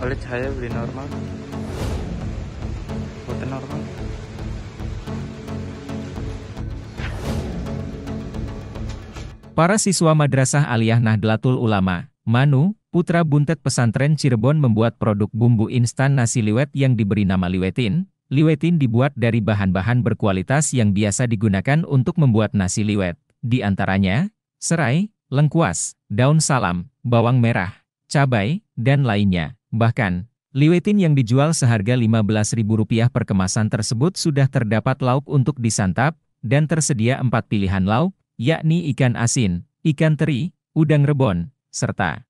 oleh cahaya beli normal buat normal Para siswa Madrasah Aliyah Nahdlatul Ulama, Manu, putra buntet pesantren Cirebon membuat produk bumbu instan nasi liwet yang diberi nama liwetin. Liwetin dibuat dari bahan-bahan berkualitas yang biasa digunakan untuk membuat nasi liwet. Di antaranya, serai, lengkuas, daun salam, bawang merah, cabai, dan lainnya. Bahkan, liwetin yang dijual seharga Rp15.000 per kemasan tersebut sudah terdapat lauk untuk disantap, dan tersedia empat pilihan lauk, yakni ikan asin, ikan teri, udang rebon, serta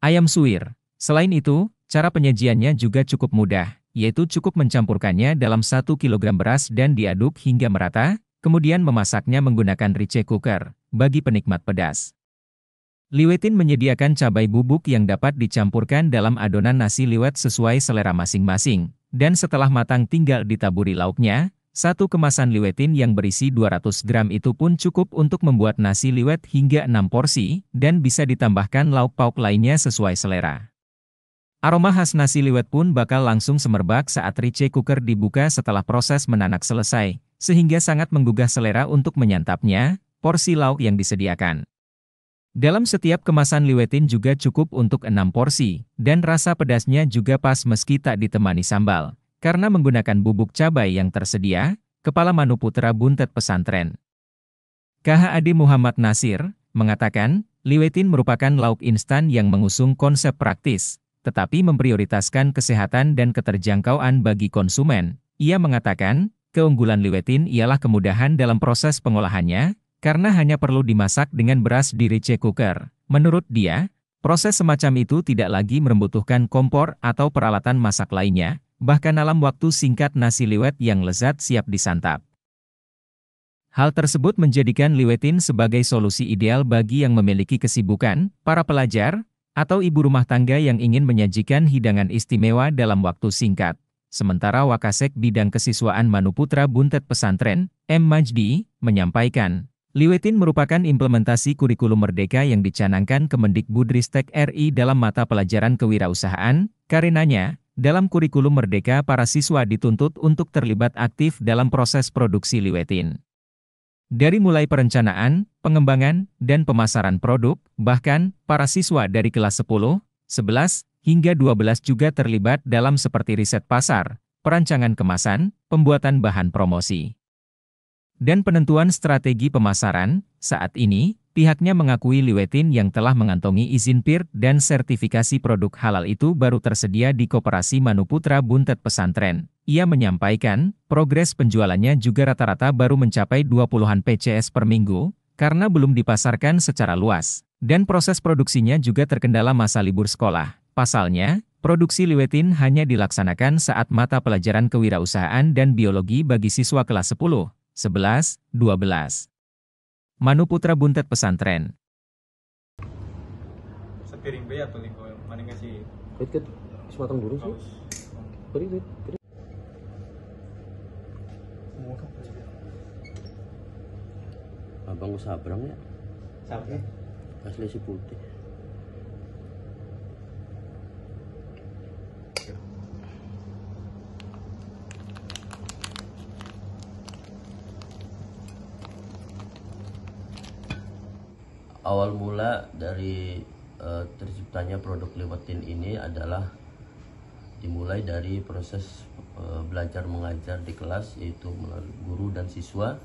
ayam suwir. Selain itu, cara penyajiannya juga cukup mudah, yaitu cukup mencampurkannya dalam 1 kg beras dan diaduk hingga merata, kemudian memasaknya menggunakan rice cooker, bagi penikmat pedas. Liwetin menyediakan cabai bubuk yang dapat dicampurkan dalam adonan nasi liwet sesuai selera masing-masing, dan setelah matang tinggal ditaburi lauknya, satu kemasan liwetin yang berisi 200 gram itu pun cukup untuk membuat nasi liwet hingga 6 porsi, dan bisa ditambahkan lauk pauk lainnya sesuai selera. Aroma khas nasi liwet pun bakal langsung semerbak saat rice cooker dibuka setelah proses menanak selesai, sehingga sangat menggugah selera untuk menyantapnya, porsi lauk yang disediakan. Dalam setiap kemasan liwetin juga cukup untuk enam porsi, dan rasa pedasnya juga pas meski tak ditemani sambal. Karena menggunakan bubuk cabai yang tersedia, Kepala Manuputra Buntet Pesantren. Adi Muhammad Nasir, mengatakan, liwetin merupakan lauk instan yang mengusung konsep praktis, tetapi memprioritaskan kesehatan dan keterjangkauan bagi konsumen. Ia mengatakan, keunggulan liwetin ialah kemudahan dalam proses pengolahannya, karena hanya perlu dimasak dengan beras di rice cooker. Menurut dia, proses semacam itu tidak lagi membutuhkan kompor atau peralatan masak lainnya, bahkan dalam waktu singkat nasi liwet yang lezat siap disantap. Hal tersebut menjadikan liwetin sebagai solusi ideal bagi yang memiliki kesibukan, para pelajar, atau ibu rumah tangga yang ingin menyajikan hidangan istimewa dalam waktu singkat. Sementara Wakasek Bidang Kesiswaan Manuputra Buntet Pesantren, M. Majdi, menyampaikan, Liwetin merupakan implementasi kurikulum merdeka yang dicanangkan Kemendikbudristek RI dalam mata pelajaran kewirausahaan, karenanya, dalam kurikulum merdeka para siswa dituntut untuk terlibat aktif dalam proses produksi liwetin. Dari mulai perencanaan, pengembangan, dan pemasaran produk, bahkan, para siswa dari kelas 10, 11, hingga 12 juga terlibat dalam seperti riset pasar, perancangan kemasan, pembuatan bahan promosi dan penentuan strategi pemasaran, saat ini, pihaknya mengakui Liwetin yang telah mengantongi izin PIR dan sertifikasi produk halal itu baru tersedia di Koperasi Manuputra Buntet Pesantren. Ia menyampaikan, progres penjualannya juga rata-rata baru mencapai 20-an PCS per minggu, karena belum dipasarkan secara luas, dan proses produksinya juga terkendala masa libur sekolah. Pasalnya, Produksi liwetin hanya dilaksanakan saat mata pelajaran kewirausahaan dan biologi bagi siswa kelas 10. 11, 12. Manu Putra Buntet Pesantren. Sepiring be atau ligo mana ngasih? Ket ket sematang dulu sih. Beri duit. Beri. Abang gue berang ya? Sabrang. Asli si putih. awal mula dari uh, terciptanya produk Liwetin ini adalah dimulai dari proses uh, belajar mengajar di kelas yaitu melalui guru dan siswa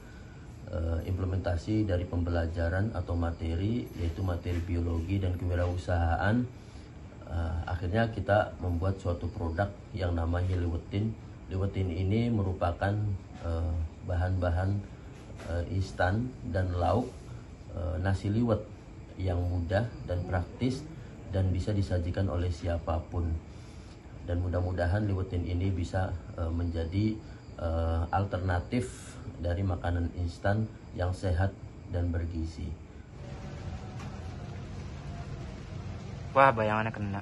uh, implementasi dari pembelajaran atau materi yaitu materi biologi dan kewirausahaan uh, akhirnya kita membuat suatu produk yang namanya Liwetin Liwetin ini merupakan bahan-bahan uh, uh, instan dan lauk Eh, nasi liwet yang mudah dan praktis dan bisa disajikan oleh siapapun dan mudah-mudahan liwetin ini bisa eh, menjadi eh, alternatif dari makanan instan yang sehat dan bergizi wah bayangannya kena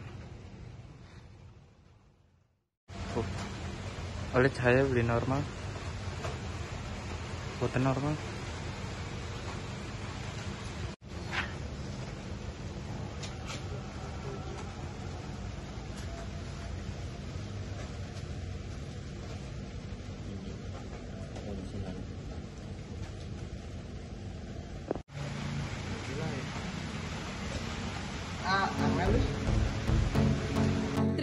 oh. oleh cahaya beli normal buatan normal